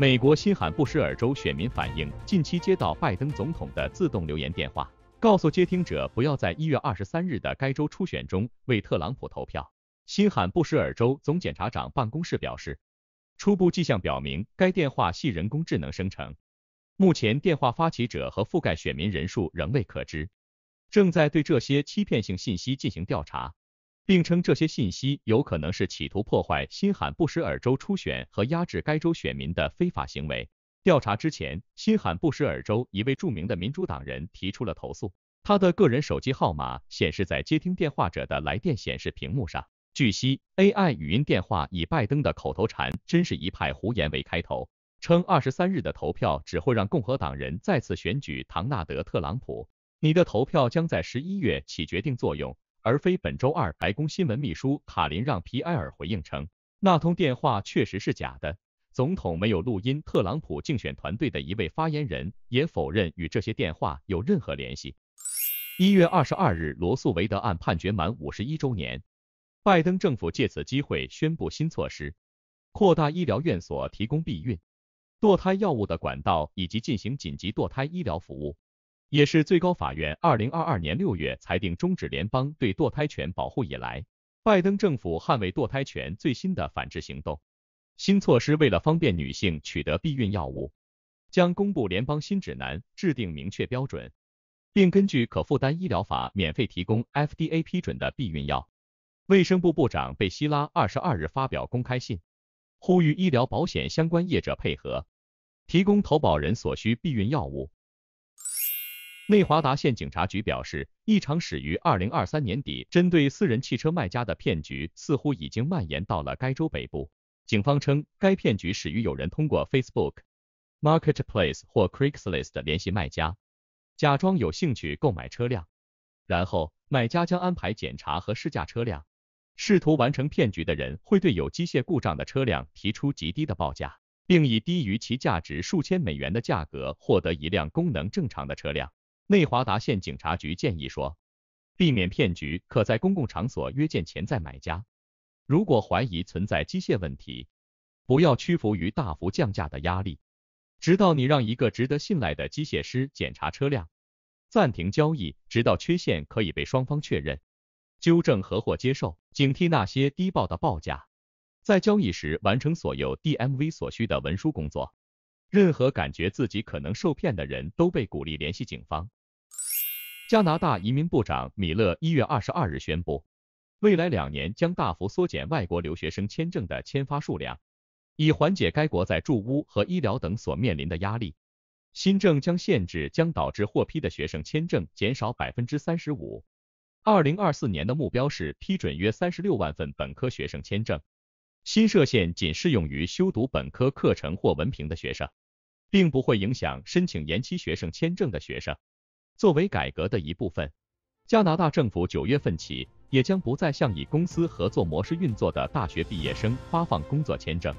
美国新罕布什尔州选民反映，近期接到拜登总统的自动留言电话，告诉接听者不要在一月二十三日的该州初选中为特朗普投票。新罕布什尔州总检察长办公室表示，初步迹象表明该电话系人工智能生成，目前电话发起者和覆盖选民人数仍未可知，正在对这些欺骗性信息进行调查。并称这些信息有可能是企图破坏新罕布什尔州初选和压制该州选民的非法行为。调查之前，新罕布什尔州一位著名的民主党人提出了投诉，他的个人手机号码显示在接听电话者的来电显示屏幕上。据悉，AI 语音电话以拜登的口头禅“真是一派胡言”为开头，称二十三日的投票只会让共和党人再次选举唐纳德·特朗普，你的投票将在十一月起决定作用。而非本周二，白宫新闻秘书卡琳·让皮埃尔回应称，那通电话确实是假的，总统没有录音。特朗普竞选团队的一位发言人也否认与这些电话有任何联系。一月二十二日，罗素韦德案判决满五十一周年，拜登政府借此机会宣布新措施，扩大医疗院所提供避孕、堕胎药物的管道，以及进行紧急堕胎医疗服务。也是最高法院二零二二年六月裁定终止联邦对堕胎权保护以来，拜登政府捍卫堕胎权最新的反制行动。新措施为了方便女性取得避孕药物，将公布联邦新指南，制定明确标准，并根据可负担医疗法免费提供 FDA 批准的避孕药。卫生部部长贝希拉二十二日发表公开信，呼吁医疗保险相关业者配合，提供投保人所需避孕药物。内华达县警察局表示，一场始于二零二三年底针对私人汽车卖家的骗局似乎已经蔓延到了该州北部。警方称，该骗局始于有人通过 Facebook Marketplace 或 Craigslist 联系卖家，假装有兴趣购买车辆，然后买家将安排检查和试驾车辆。试图完成骗局的人会对有机械故障的车辆提出极低的报价，并以低于其价值数千美元的价格获得一辆功能正常的车辆。内华达县警察局建议说，避免骗局可在公共场所约见潜在买家。如果怀疑存在机械问题，不要屈服于大幅降价的压力，直到你让一个值得信赖的机械师检查车辆。暂停交易，直到缺陷可以被双方确认、纠正和或接受。警惕那些低报的报价。在交易时完成所有 DMV 所需的文书工作。任何感觉自己可能受骗的人都被鼓励联系警方。加拿大移民部长米勒一月二十二日宣布，未来两年将大幅缩减外国留学生签证的签发数量，以缓解该国在住屋和医疗等所面临的压力。新政将限制将导致获批的学生签证减少百分之三十五。二零二四年的目标是批准约三十六万份本科学生签证。新设限仅适用于修读本科课程或文凭的学生，并不会影响申请延期学生签证的学生。作为改革的一部分，加拿大政府九月份起也将不再向以公司合作模式运作的大学毕业生发放工作签证。